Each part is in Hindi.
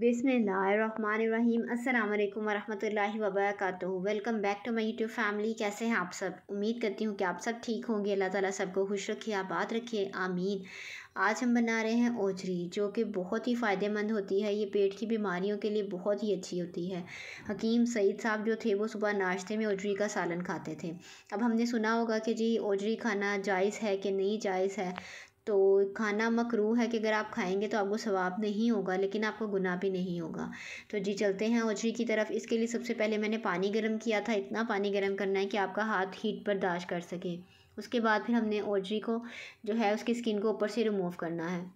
बिसमीम अल्लाम वरहमल वबरक welcome back to my YouTube family कैसे हैं आप सब उम्मीद करती हूँ कि आप सब ठीक होंगे अल्लाह ताला सबको खुश रखिए आबाद रखिए आमीन आज हम बना रहे हैं ओजरी जो कि बहुत ही फ़ायदेमंद होती है ये पेट की बीमारियों के लिए बहुत ही अच्छी होती है हकीम सईद साहब जो थे वो सुबह नाश्ते में ओजरी का सालन खाते थे अब हमने सुना होगा कि जी ओजरी खाना जायज़ है कि नहीं जायज़ है तो खाना मकरू है कि अगर आप खाएंगे तो आपको सवाब नहीं होगा लेकिन आपको गुनाह भी नहीं होगा तो जी चलते हैं ओझरी की तरफ इसके लिए सबसे पहले मैंने पानी गर्म किया था इतना पानी गर्म करना है कि आपका हाथ हीट बर्दाश्त कर सके उसके बाद फिर हमने ओझरी को जो है उसकी स्किन को ऊपर से रिमूव करना है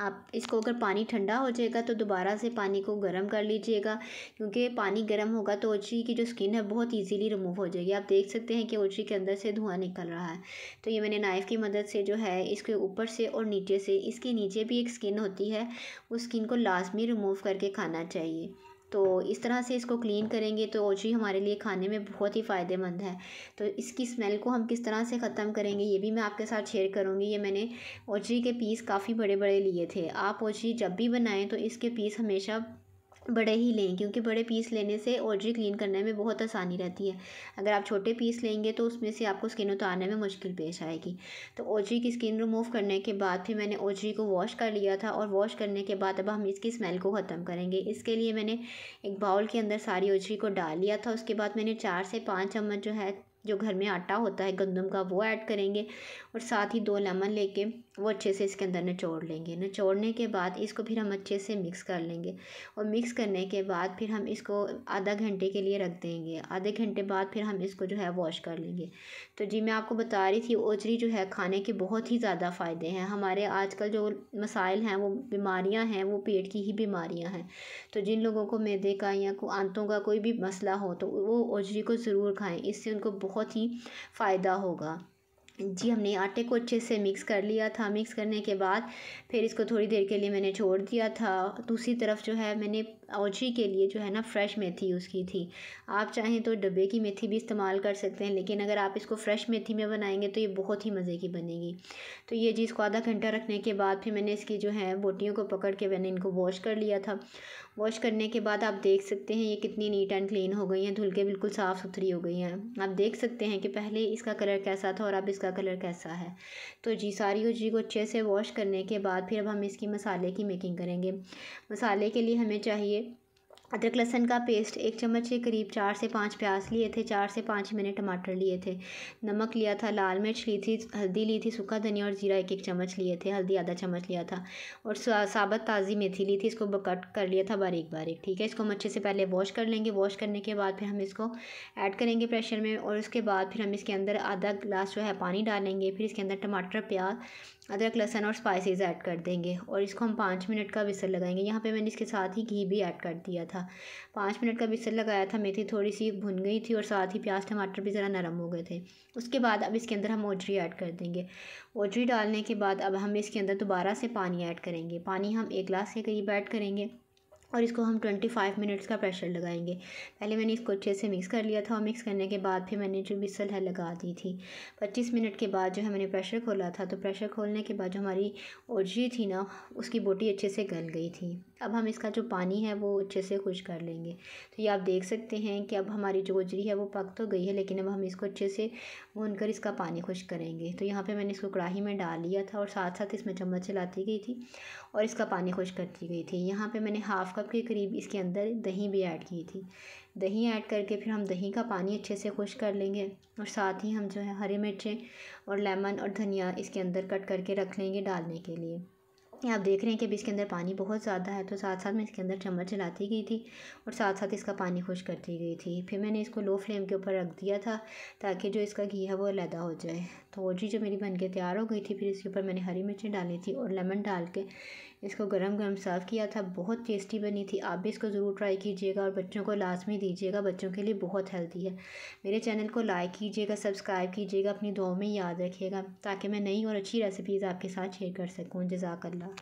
आप इसको अगर पानी ठंडा हो जाएगा तो दोबारा से पानी को गर्म कर लीजिएगा क्योंकि पानी गर्म होगा तो ओछी की जो स्किन है बहुत इजीली रिमूव हो जाएगी आप देख सकते हैं कि ओछी के अंदर से धुआं निकल रहा है तो ये मैंने नाइफ़ की मदद से जो है इसके ऊपर से और नीचे से इसके नीचे भी एक स्किन होती है उस स्किन को लाजमी रिमूव करके खाना चाहिए तो इस तरह से इसको क्लीन करेंगे तो ओजरी हमारे लिए खाने में बहुत ही फ़ायदेमंद है तो इसकी स्मेल को हम किस तरह से ख़त्म करेंगे ये भी मैं आपके साथ शेयर करूँगी ये मैंने ओजरी के पीस काफ़ी बड़े बड़े लिए थे आप ओजरी जब भी बनाएं तो इसके पीस हमेशा बड़े ही लें क्योंकि बड़े पीस लेने से ऑर्डरी क्लीन करने में बहुत आसानी रहती है अगर आप छोटे पीस लेंगे तो उसमें से आपको स्किन उतारने में मुश्किल पेश आएगी तो ओजरी की स्किन रिमूव करने के बाद फिर मैंने ओजरी को वॉश कर लिया था और वॉश करने के बाद अब हम इसकी स्मेल को ख़त्म करेंगे इसके लिए मैंने एक बाउल के अंदर सारी ओजरी को डाल लिया था उसके बाद मैंने चार से पाँच चम्मच जो है जो घर में आटा होता है गंदम का वो ऐड करेंगे और साथ ही दो लेमन लेके वो अच्छे से इसके अंदर निचोड़ लेंगे निचोड़ने के बाद इसको फिर हम अच्छे से मिक्स कर लेंगे और मिक्स करने के बाद फिर हम इसको आधा घंटे के लिए रख देंगे आधे घंटे बाद फिर हम इसको जो है वॉश कर लेंगे तो जी मैं आपको बता रही थी ओचरी जो है खाने के बहुत ही ज़्यादा फ़ायदे हैं हमारे आजकल जो मसाइल हैं वो बीमारियाँ हैं वो पेट की ही बीमारियाँ हैं तो जिन लोगों को मैदे का या आंतों का कोई भी मसला हो तो वो ओचरी को ज़रूर खाएँ इससे उनको बहुत ही फ़ायदा होगा जी हमने आटे को अच्छे से मिक्स कर लिया था मिक्स करने के बाद फिर इसको थोड़ी देर के लिए मैंने छोड़ दिया था दूसरी तरफ जो है मैंने औजी के लिए जो है ना फ्रेश मेथी यूज़ की थी आप चाहें तो डब्बे की मेथी भी इस्तेमाल कर सकते हैं लेकिन अगर आप इसको फ्रेश मेथी में बनाएंगे तो ये बहुत ही मज़े की बनेगी तो ये जी इसको आधा घंटा रखने के बाद फिर मैंने इसकी जो है बोटियों को पकड़ के मैंने इनको वॉश कर लिया था वॉश करने के बाद आप देख सकते हैं ये कितनी नीट एंड क्लीन हो गई हैं धुल के बिल्कुल साफ़ सुथरी हो गई हैं आप देख सकते हैं कि पहले इसका कलर कैसा था और अब इसका कलर कैसा है तो जी सारी जी को अच्छे से वॉश करने के बाद फिर अब हम इसकी मसाले की मेकिंग करेंगे मसाले के लिए हमें चाहिए अदरक लहसन का पेस्ट एक चम्मच के करीब चार से पाँच प्याज लिए थे चार से पाँच मैंने टमाटर लिए थे नमक लिया था लाल मिर्च ली थी हल्दी ली थी सूखा धनिया और जीरा एक एक चम्मच लिए थे हल्दी आधा चम्मच लिया था और साबत ताज़ी मेथी ली थी इसको कट कर लिया था बारीक बारीक ठीक है इसको हम अच्छे से पहले वॉश कर लेंगे वॉश करने के बाद फिर हम इसको ऐड करेंगे प्रेशर में और उसके बाद फिर हम इसके अंदर आधा ग्लास जो है पानी डालेंगे फिर इसके अंदर टमाटर प्याज अदरक लहसन और स्पाइसेस ऐड कर देंगे और इसको हम पाँच मिनट का विसर लगाएंगे यहाँ पर मैंने इसके साथ ही घी भी ऐड कर दिया था था पाँच मिनट का बेसन लगाया था मेथी थोड़ी सी भुन गई थी और साथ ही प्याज टमाटर भी ज़रा नरम हो गए थे उसके बाद अब इसके अंदर हम ओजरी ऐड कर देंगे ओजरी डालने के बाद अब हम इसके अंदर दोबारा से पानी ऐड करेंगे पानी हम एक गिलास के करीब ऐड करेंगे और इसको हम 25 मिनट्स का प्रेशर लगाएंगे पहले मैंने इसको अच्छे से मिक्स कर लिया था और मिक्स करने के बाद फिर मैंने जो मिसल है लगा दी थी 25 मिनट के बाद जो है मैंने प्रेशर खोला था तो प्रेशर खोलने के बाद जो हमारी ओजी थी ना उसकी बोटी अच्छे से गल गई थी अब हम इसका जो पानी है वो अच्छे से खुश कर लेंगे तो ये आप देख सकते हैं कि अब हमारी जो ओजरी है वो पक तो गई है लेकिन अब हम इसको अच्छे से भून कर इसका पानी खुश करेंगे तो यहाँ पर मैंने इसको कढ़ाही में डाल लिया था और साथ साथ इसमें चम्मच चलाती गई थी और इसका पानी खुश करती गई थी यहाँ पर मैंने हाफ़ कप के करीब इसके अंदर दही भी ऐड की थी दही ऐड करके फिर हम दही का पानी अच्छे से खुश कर लेंगे और साथ ही हम जो है हरी मिर्चें और लेमन और धनिया इसके अंदर कट करके रख लेंगे डालने के लिए आप देख रहे हैं कि अभी इसके अंदर पानी बहुत ज़्यादा है तो साथ साथ मैं इसके अंदर चम्मच चलाती गई थी और साथ साथ इसका पानी खुश करती गई थी फिर मैंने इसको लो फ्लेम के ऊपर रख दिया था ताकि जो इसका घी है वो अलहदा हो जाए तो जी जो मेरी बनके तैयार हो गई थी फिर इसके ऊपर मैंने हरी मिर्चें डाली थी और लेमन डाल के इसको गरम गरम सर्व किया था बहुत टेस्टी बनी थी आप भी इसको ज़रूर ट्राई कीजिएगा और बच्चों को लाजमी दीजिएगा बच्चों के लिए बहुत हेल्दी है मेरे चैनल को लाइक कीजिएगा सब्सक्राइब कीजिएगा अपनी दुआ में याद रखिएगा ताकि मैं नई और अच्छी रेसिपीज़ आपके साथ शेयर कर सकूँ जजाकल्ला